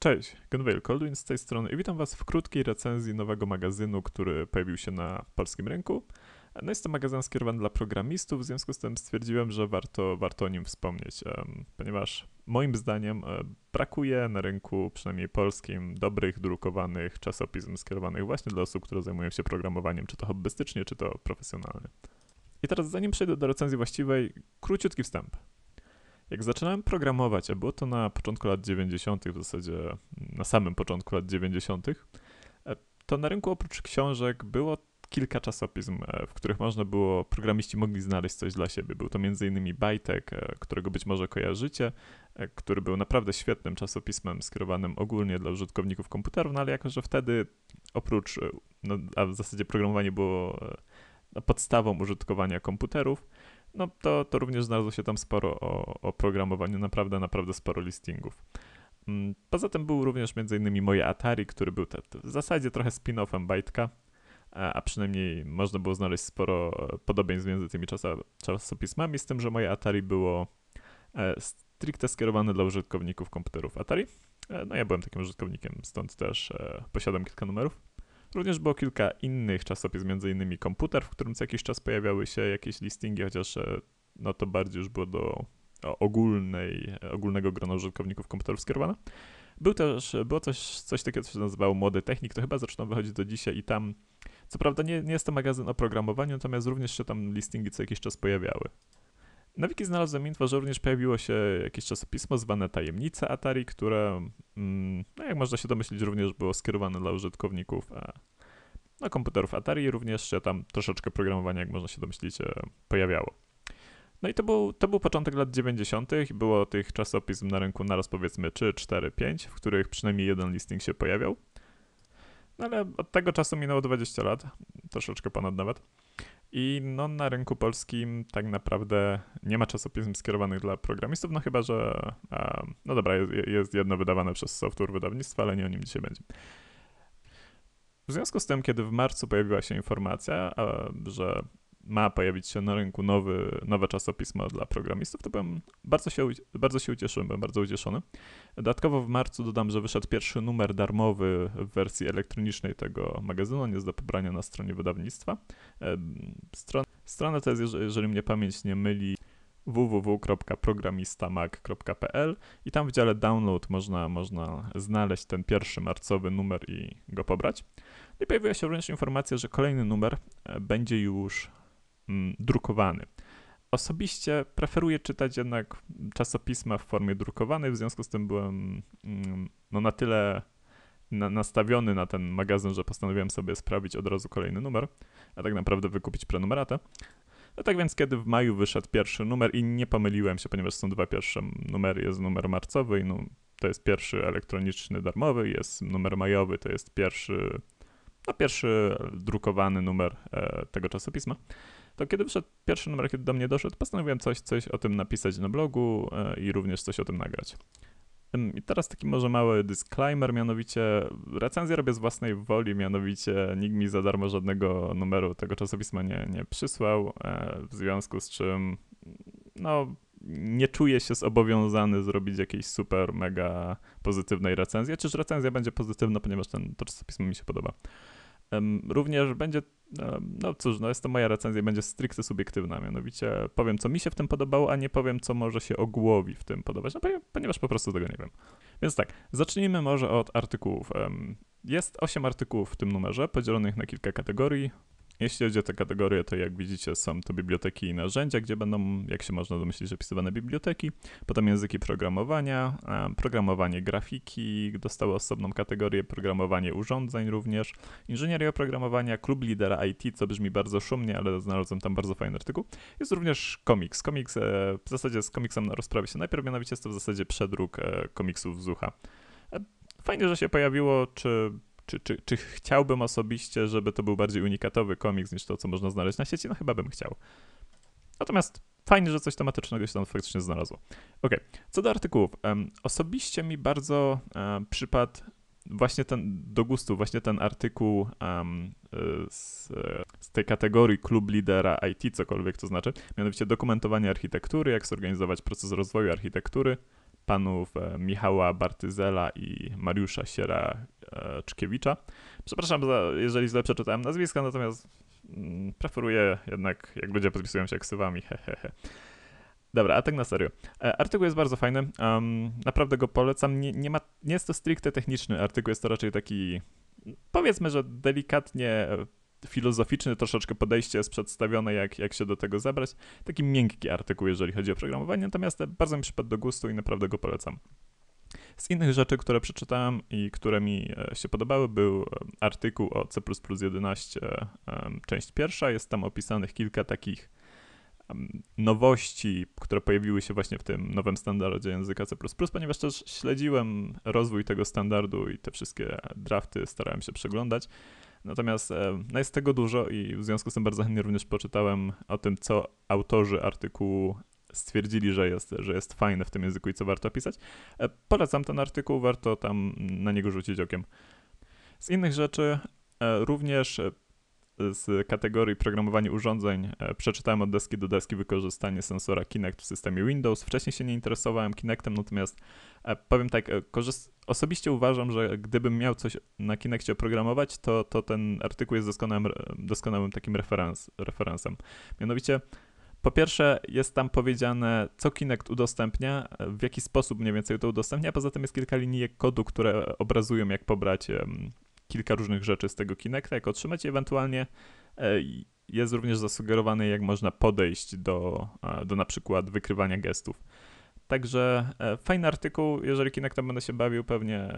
Cześć, Gunwail Coldwin z tej strony i witam Was w krótkiej recenzji nowego magazynu, który pojawił się na polskim rynku. No jest to magazyn skierowany dla programistów, w związku z tym stwierdziłem, że warto, warto o nim wspomnieć, ponieważ moim zdaniem e, brakuje na rynku, przynajmniej polskim, dobrych, drukowanych czasopism skierowanych właśnie dla osób, które zajmują się programowaniem, czy to hobbystycznie, czy to profesjonalnie. I teraz zanim przejdę do recenzji właściwej, króciutki wstęp. Jak zaczynałem programować, a było to na początku lat 90., w zasadzie mm, na samym początku lat 90., e, to na rynku oprócz książek było kilka czasopism, e, w których można było, programiści mogli znaleźć coś dla siebie. Był to m.in. Bajtek, e, którego być może kojarzycie, który był naprawdę świetnym czasopismem skierowanym ogólnie dla użytkowników komputerów, no ale jako, że wtedy oprócz, no, a w zasadzie programowanie było no, podstawą użytkowania komputerów, no to, to również znalazło się tam sporo o, o programowaniu, naprawdę, naprawdę sporo listingów. Mm, poza tym był również m.in. moje Atari, który był te, w zasadzie trochę spin-offem Bajtka, a, przynajmniej można było znaleźć sporo podobieństw między tymi czasopismami, z tym, że moje Atari było e, stricte skierowane dla użytkowników komputerów Atari. E, no ja byłem takim użytkownikiem, stąd też e, posiadam kilka numerów. Również było kilka innych czasopism, m.in. komputer, w którym co jakiś czas pojawiały się jakieś listingi, chociaż e, no to bardziej już było do ogólnej, e, ogólnego grona użytkowników komputerów skierowane. Był też, e, było coś, coś takiego, co się nazywało Młody Technik, to chyba zaczyna wychodzić do dzisiaj i tam, co prawda nie, nie jest to magazyn o programowaniu, natomiast również się tam listingi co jakiś czas pojawiały. Na wiki znalazłem info, że również pojawiło się jakieś czasopismo zwane Tajemnice Atari, które, mm, no jak można się domyślić, również było skierowane dla użytkowników no, komputerów Atari. Również się tam troszeczkę programowania, jak można się domyślić, e, pojawiało. No i to był, to był początek lat 90. Było tych czasopism na rynku naraz powiedzmy 3, 4, 5, w których przynajmniej jeden listing się pojawiał. No ale od tego czasu minęło 20 lat, troszeczkę ponad nawet. I no, na rynku polskim tak naprawdę nie ma czasopism skierowanych dla programistów, no chyba, że no dobra, jest, jest jedno wydawane przez software wydawnictwa, ale nie o nim dzisiaj będzie. W związku z tym, kiedy w marcu pojawiła się informacja, że ma pojawić się na rynku nowy, nowe czasopismo dla programistów, to byłem bardzo się, bardzo się ucieszyłem, byłem bardzo ucieszony. Dodatkowo w marcu dodam, że wyszedł pierwszy numer darmowy w wersji elektronicznej tego magazynu, nie jest do pobrania na stronie wydawnictwa. Stron, strona to jest, jeżeli mnie pamięć nie myli, www.programistamac.pl i tam w dziale download można, można znaleźć ten pierwszy marcowy numer i go pobrać. I pojawiła się również informacja, że kolejny numer e, będzie już Mm, drukowany. Osobiście preferuję czytać jednak czasopisma w formie drukowanej, w związku z tym byłem mm, no, na tyle na, nastawiony na ten magazyn, że postanowiłem sobie sprawdzić od razu kolejny numer, a tak naprawdę wykupić prenumeratę. No tak więc, kiedy w maju wyszedł pierwszy numer i nie pomyliłem się, ponieważ są dwa pierwsze numery, jest numer marcowy i no, to jest pierwszy elektroniczny, darmowy, jest numer majowy, to jest pierwszy, no, pierwszy drukowany numer e, tego czasopisma to kiedy wyszedł pierwszy numer, kiedy do mnie doszedł, postanowiłem coś, coś o tym napisać na blogu e, i również coś o tym nagrać. I teraz taki może mały disclaimer, mianowicie recenzję robię z własnej woli, mianowicie nikt mi za darmo żadnego numeru tego czasopisma nie, nie przysłał, e, w związku z czym no, nie czuję się zobowiązany zrobić jakiejś super, mega pozytywnej recenzji, czyż recenzja będzie pozytywna, ponieważ ten, to czasopismo mi się podoba. Również będzie no cóż, no jest to moja recenzja, będzie stricte subiektywna, mianowicie powiem, co mi się w tym podobało, a nie powiem, co może się ogłowi w tym podobać, no, ponieważ po prostu tego nie wiem. Więc tak, zacznijmy może od artykułów. Jest 8 artykułów w tym numerze, podzielonych na kilka kategorii. Jeśli chodzi o tę kategorię, to jak widzicie są to biblioteki i narzędzia, gdzie będą, jak się można domyślić, opisywane biblioteki, potem języki programowania, programowanie grafiki, dostały osobną kategorię, programowanie urządzeń również, inżynieria oprogramowania, klub lidera IT, co brzmi bardzo szumnie, ale znalazłem tam bardzo fajny artykuł. Jest również komiks. Komiks, e, w zasadzie z komiksem rozprawi się najpierw, mianowicie jest to w zasadzie przedruk e, komiksów Zucha. ucha. E, fajnie, że się pojawiło, czy czy, czy, czy chciałbym osobiście, żeby to był bardziej unikatowy komiks niż to, co można znaleźć na sieci? No chyba bym chciał. Natomiast fajnie, że coś tematycznego się tam faktycznie znalazło. Ok, co do artykułów. Um, osobiście mi bardzo um, przypadł właśnie ten, do gustu, właśnie ten artykuł um, z, z, tej kategorii klub lidera IT, cokolwiek to znaczy, mianowicie dokumentowanie architektury, jak zorganizować proces rozwoju architektury panów e, Michała Bartyzela i Mariusza Siera e, Czkiewicza. Przepraszam, jeżeli źle przeczytałem nazwiska, natomiast mm, preferuję jednak, jak ludzie podpisują się ksywami, hehehe. Dobra, a tak na serio. E, artykuł jest bardzo fajny, um, naprawdę go polecam. Nie, nie, ma, nie jest to stricte techniczny artykuł, jest to raczej taki, powiedzmy, że delikatnie filozoficzne troszeczkę podejście jest przedstawione, jak, jak się do tego zabrać. Taki miękki artykuł, jeżeli chodzi o programowanie, natomiast bardzo mi przypadł do gustu i naprawdę go polecam. Z innych rzeczy, które przeczytałem i które mi e, się podobały, był e, artykuł o C11, e, część pierwsza. Jest tam opisanych kilka takich nowości, które pojawiły się właśnie w tym nowym standardzie języka C, ponieważ też śledziłem rozwój tego standardu i te wszystkie drafty starałem się przeglądać. Natomiast no jest tego dużo i w związku z tym bardzo chętnie również poczytałem o tym, co autorzy artykułu stwierdzili, że jest, że jest fajne w tym języku i co warto pisać. E, polecam ten artykuł, warto tam na niego rzucić okiem. Z innych rzeczy e, również e, z kategorii programowanie urządzeń e, przeczytałem od deski do deski wykorzystanie sensora Kinect w systemie Windows. Wcześniej się nie interesowałem Kinectem, natomiast e, powiem tak, e, osobiście uważam, że gdybym miał coś na Kinectie oprogramować, to, to ten artykuł jest doskonałym, doskonałym takim referens, referensem. Mianowicie po pierwsze, jest tam powiedziane, co Kinect udostępnia, w jaki sposób mniej więcej to udostępnia. Poza tym jest kilka linijek kodu, które obrazują, jak pobrać kilka różnych rzeczy z tego Kinecta, jak otrzymać ewentualnie. E, jest również zasugerowany jak można podejść do, e, do na przykład wykrywania gestów. Także e, fajny artykuł, jeżeli Kinectem będę się bawił, pewnie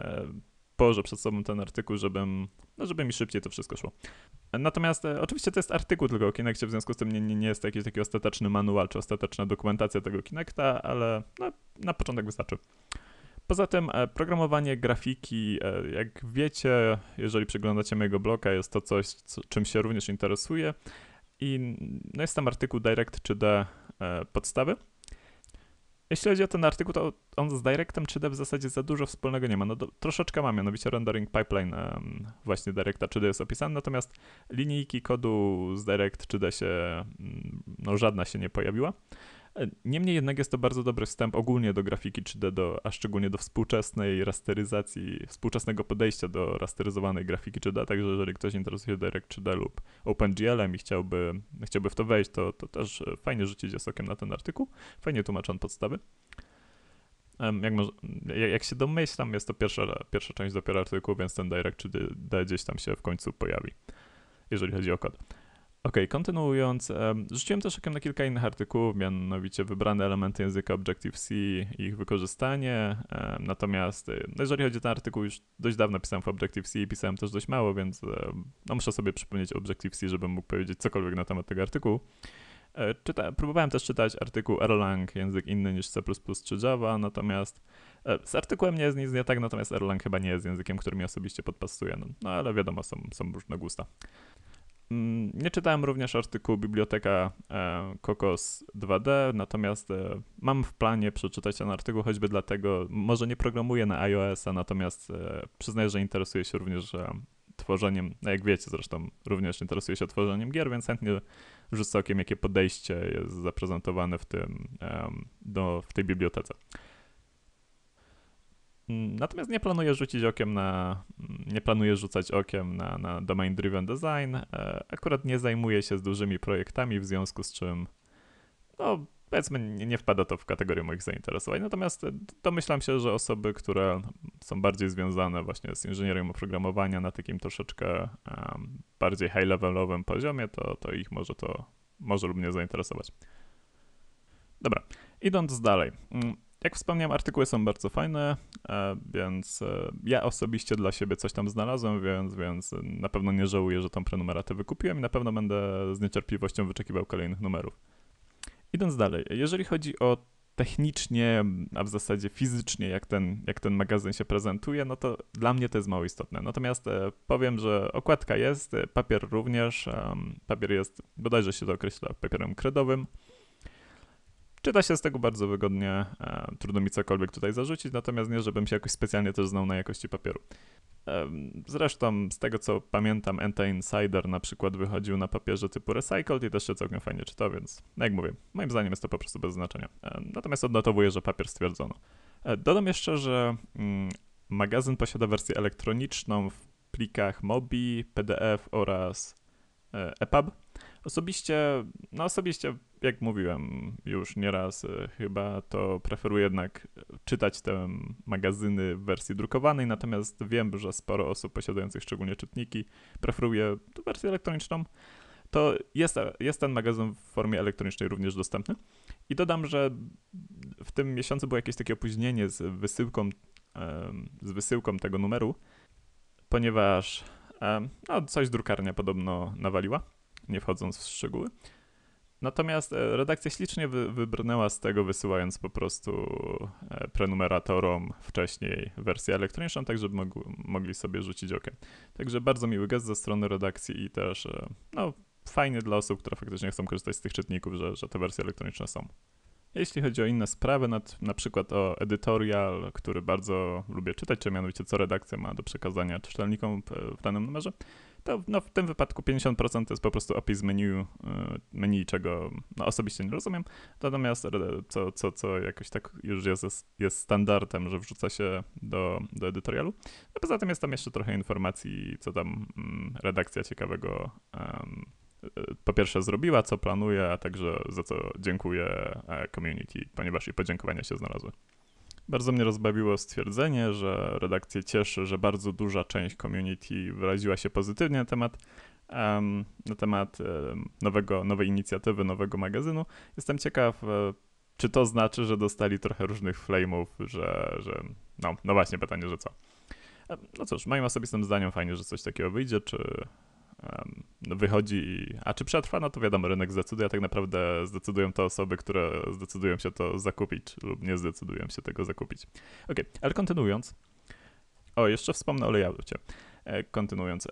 położę przed sobą ten artykuł, żebym, no żeby mi szybciej to wszystko szło. Natomiast oczywiście to jest artykuł tylko o Kinectie, w związku z tym nie, nie, nie jest to jakiś taki ostateczny manual czy ostateczna dokumentacja tego Kinecta, ale no, na początek wystarczy. Poza tym e, programowanie grafiki, e, jak wiecie, jeżeli przeglądacie mojego bloga, jest to coś, czym się również interesuję. I no jest tam artykuł Direct 3D e, podstawy. Jeśli chodzi o ten artykuł, to on z Directem 3D w zasadzie za dużo wspólnego nie ma. No do, troszeczkę ma, mianowicie rendering pipeline um, właśnie Directa 3D jest opisany, natomiast linijki kodu z Direct 3D się, mm, no żadna się nie pojawiła. Niemniej jednak jest to bardzo dobry wstęp ogólnie do grafiki 3D, do, a szczególnie do współczesnej rasteryzacji, współczesnego podejścia do rasteryzowanej grafiki 3D, także jeżeli ktoś interesuje się Direct 3D lub OpenGL-em i chciałby, chciałby w to wejść, to, to też fajnie rzucić jest okiem na ten artykuł, fajnie tłumaczą podstawy. Jak, może, jak, się domyślam, jest to pierwsza, pierwsza część dopiero artykułu, więc ten Direct 3D gdzieś tam się w końcu pojawi, jeżeli chodzi o kod. Okej, okay, kontynuując, rzuciłem też okiem na kilka innych artykułów, mianowicie wybrane elementy języka Objective-C i ich wykorzystanie. Natomiast y, no jeżeli chodzi o ten artykuł, już dość dawno pisałem w Objective-C i pisałem też dość mało, więc no, muszę sobie przypomnieć Objective-C, żebym mógł powiedzieć cokolwiek na temat tego artykułu. E, czyta, próbowałem też czytać artykuł Erlang, język inny niż C czy Java, natomiast e, z artykułem nie jest nic nie tak, natomiast Erlang chyba nie jest językiem, który mi osobiście podpasuje. No, no ale wiadomo, są, są różne gusta. Mm, nie czytałem również artykułu Biblioteka e, Kokos 2D, natomiast e, mam w planie przeczytać ten artykuł, choćby dlatego, może nie programuję na iOS-a, natomiast e, przyznaję, że interesuję się również tworzeniem, no jak wiecie zresztą, również interesuję się tworzeniem gier, więc chętnie rzucę okiem, jakie podejście jest zaprezentowane w, tym, do, w tej bibliotece. Mm, natomiast nie planuję rzucić okiem na, mm, nie planuję rzucać okiem na, na domain driven design. E, akurat nie zajmuję się z dużymi projektami, w związku z czym, no powiedzmy, nie wpada to w kategorię moich zainteresowań. Natomiast e, domyślam się, że osoby, które są bardziej związane właśnie z inżynierią oprogramowania na takim troszeczkę um, bardziej high-levelowym poziomie, to, to ich może to może lub nie zainteresować. Dobra, idąc dalej. Mm, jak wspomniałem, artykuły są bardzo fajne, e, więc e, ja osobiście dla siebie coś tam znalazłem, więc, więc na pewno nie żałuję, że tą prenumeratę wykupiłem i na pewno będę z niecierpliwością wyczekiwał kolejnych numerów. Idąc dalej, jeżeli chodzi o technicznie, a w zasadzie fizycznie, jak ten, jak ten magazyn się prezentuje, no to dla mnie to jest mało istotne. Natomiast e, powiem, że okładka jest, papier również, papier jest, bodajże się to określa papierem kredowym, Czyta się z tego bardzo wygodnie, e, trudno mi cokolwiek tutaj zarzucić, natomiast nie, żebym się jakoś specjalnie też znał na jakości papieru. Zresztą z tego co pamiętam, Enta Insider na przykład wychodził na papierze typu Recycled i też się całkiem fajnie czyta, więc no jak mówię, moim zdaniem jest to po prostu bez znaczenia. Natomiast odnotowuję, że papier stwierdzono. E, dodam jeszcze, że mm, magazyn posiada wersję elektroniczną w plikach MOBI, PDF oraz EPUB. E osobiście, no osobiście jak mówiłem już nieraz y, chyba, to preferuję jednak czytać te magazyny w wersji drukowanej, natomiast wiem, że sporo osób posiadających szczególnie czytniki preferuje wersję elektroniczną. To jest, jest ten magazyn w formie elektronicznej również dostępny. I dodam, że w tym miesiącu było jakieś takie opóźnienie z wysyłką, z wysyłką tego numeru, ponieważ no, coś drukarnia podobno nawaliła, nie wchodząc w szczegóły. Natomiast e, redakcja ślicznie wy, wybrnęła z tego, wysyłając po prostu e, prenumeratorom wcześniej wersję elektroniczną, tak żeby mogli, mogli sobie rzucić okiem. Także bardzo miły gest ze strony redakcji i też e, no, fajny dla osób, które faktycznie chcą korzystać z tych czytników, że, że te wersje elektroniczne są. Jeśli chodzi o inne sprawy, nad, na przykład o edytorial, który bardzo lubię czytać, czy mianowicie co redakcja ma do przekazania czytelnikom w danym numerze, to no, w tym wypadku 50% to jest po prostu opis menu, e, menu czego no, osobiście nie rozumiem. Natomiast e, co, co, co jakoś tak już jest, jest standardem, że wrzuca się do, do edytorialu. No, poza tym jest tam jeszcze trochę informacji, co tam mm, redakcja ciekawego e, po pierwsze zrobiła, co planuje, a także za co dziękuję community, ponieważ i podziękowania się znalazły. Bardzo mnie rozbawiło stwierdzenie, że redakcję cieszy, że bardzo duża część community wyraziła się pozytywnie na temat, um, na temat um, nowego, nowej inicjatywy, nowego magazynu. Jestem ciekaw, e, czy to znaczy, że dostali trochę różnych flameów, że, że no, no właśnie pytanie, że co. E, no cóż, moim osobistym zdaniem fajnie, że coś takiego wyjdzie, czy no, wychodzi i... A czy przetrwa? No to wiadomo, rynek zdecyduje. Tak naprawdę zdecydują to osoby, które zdecydują się to zakupić lub nie zdecydują się tego zakupić. Ok, ale kontynuując. O, jeszcze wspomnę o layoutie. E, kontynuując.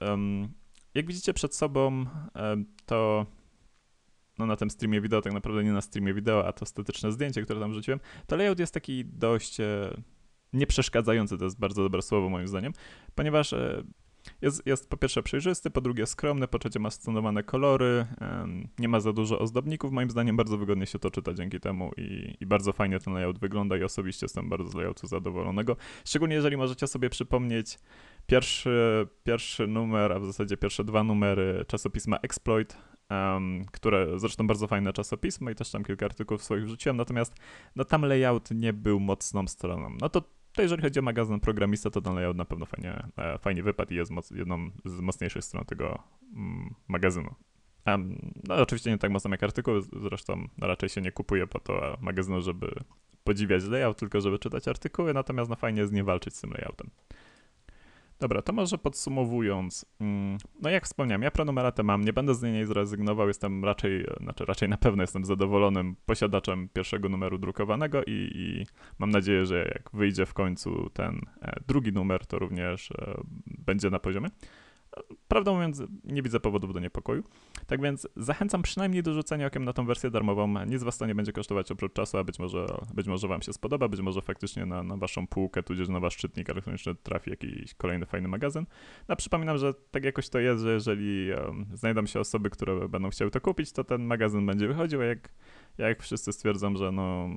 Jak widzicie przed sobą e, to no na tym streamie wideo, tak naprawdę nie na streamie wideo, a to statyczne zdjęcie, które tam rzuciłem, to layout jest taki dość e, nieprzeszkadzający, to jest bardzo dobre słowo moim zdaniem, ponieważ jest, jest po pierwsze przejrzysty, po drugie skromny, po trzecie ma stonowane kolory, nie ma za dużo ozdobników. Moim zdaniem bardzo wygodnie się to czyta dzięki temu i, i bardzo fajnie ten layout wygląda i osobiście jestem bardzo z layoutu zadowolonego. Szczególnie jeżeli możecie sobie przypomnieć pierwszy, pierwszy numer, a w zasadzie pierwsze dwa numery czasopisma Exploit, um, które zresztą bardzo fajne czasopismo i też tam kilka artykułów swoich wrzuciłem, natomiast no, tam layout nie był mocną stroną. No to to jeżeli chodzi o magazyn programista, to ten layout na pewno fajnie, e, fajnie wypadł i jest moc, jedną z mocniejszych stron tego mm, magazynu. Um, no oczywiście nie tak mocno jak artykuł, zresztą raczej się nie kupuje po to e, magazynu, żeby podziwiać layout, tylko żeby czytać artykuły, natomiast no fajnie jest nie walczyć z tym layoutem. Dobra, to może podsumowując. Mm, no jak wspomniałem, ja prenumeratę mam, nie będę z niej zrezygnował, jestem raczej, e, znaczy raczej na pewno jestem zadowolonym posiadaczem pierwszego numeru drukowanego i, i mam nadzieję, że jak wyjdzie w końcu ten e, drugi numer, to również e, będzie na poziomie prawdę mówiąc, nie widzę powodów do niepokoju. Tak więc zachęcam przynajmniej do rzucenia okiem na tą wersję darmową. Nic was to nie będzie kosztować oprócz czasu, a być może, być może wam się spodoba, być może faktycznie na, na waszą półkę, tudzież na wasz czytnik elektroniczny trafi jakiś kolejny fajny magazyn. No, przypominam, że tak jakoś to jest, że jeżeli um, znajdą się osoby, które będą chciały to kupić, to ten magazyn będzie wychodził, a jak ja jak wszyscy stwierdzą, że no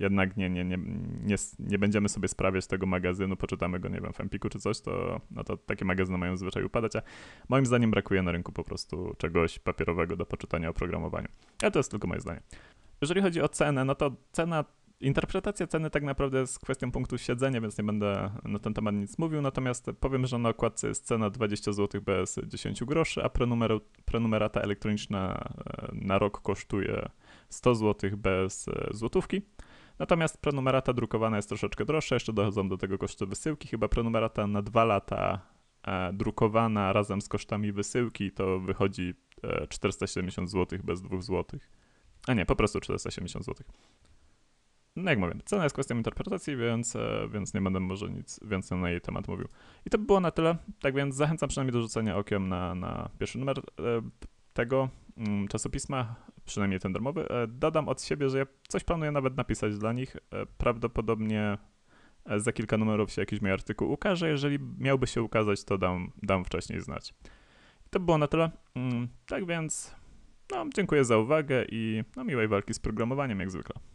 jednak nie, nie, nie, nie, nie będziemy sobie sprawiać tego magazynu, poczytamy go, nie wiem, w Empiku czy coś, to, no to takie magazyny mają zwyczaj upadać, a moim zdaniem brakuje na rynku po prostu czegoś papierowego do poczytania o programowaniu. Ale to jest tylko moje zdanie. Jeżeli chodzi o cenę, no to cena Interpretacja ceny tak naprawdę jest kwestią punktu siedzenia, więc nie będę na ten temat nic mówił. Natomiast powiem, że na okładce jest cena 20 zł bez 10 groszy, a prenumerata elektroniczna e, na rok kosztuje 100 zł bez e, złotówki. Natomiast prenumerata drukowana jest troszeczkę droższa, jeszcze dochodzą do tego koszty wysyłki. Chyba prenumerata na dwa lata e, drukowana razem z kosztami wysyłki to wychodzi 470 e, zł bez 2 zł. A nie, po prostu 470 zł. No jak mówię, cena jest kwestią interpretacji, więc, więc nie będę może nic więcej na jej temat mówił. I to by było na tyle. Tak więc zachęcam przynajmniej do rzucenia okiem na, na pierwszy numer tego mm, czasopisma przynajmniej ten darmowy. E, dodam od siebie, że ja coś planuję nawet napisać dla nich. E, prawdopodobnie e, za kilka numerów się jakiś mój artykuł ukaże. Jeżeli miałby się ukazać, to dam, dam wcześniej znać. I to było na tyle. Mm, tak więc no, dziękuję za uwagę i no, miłej walki z programowaniem jak zwykle.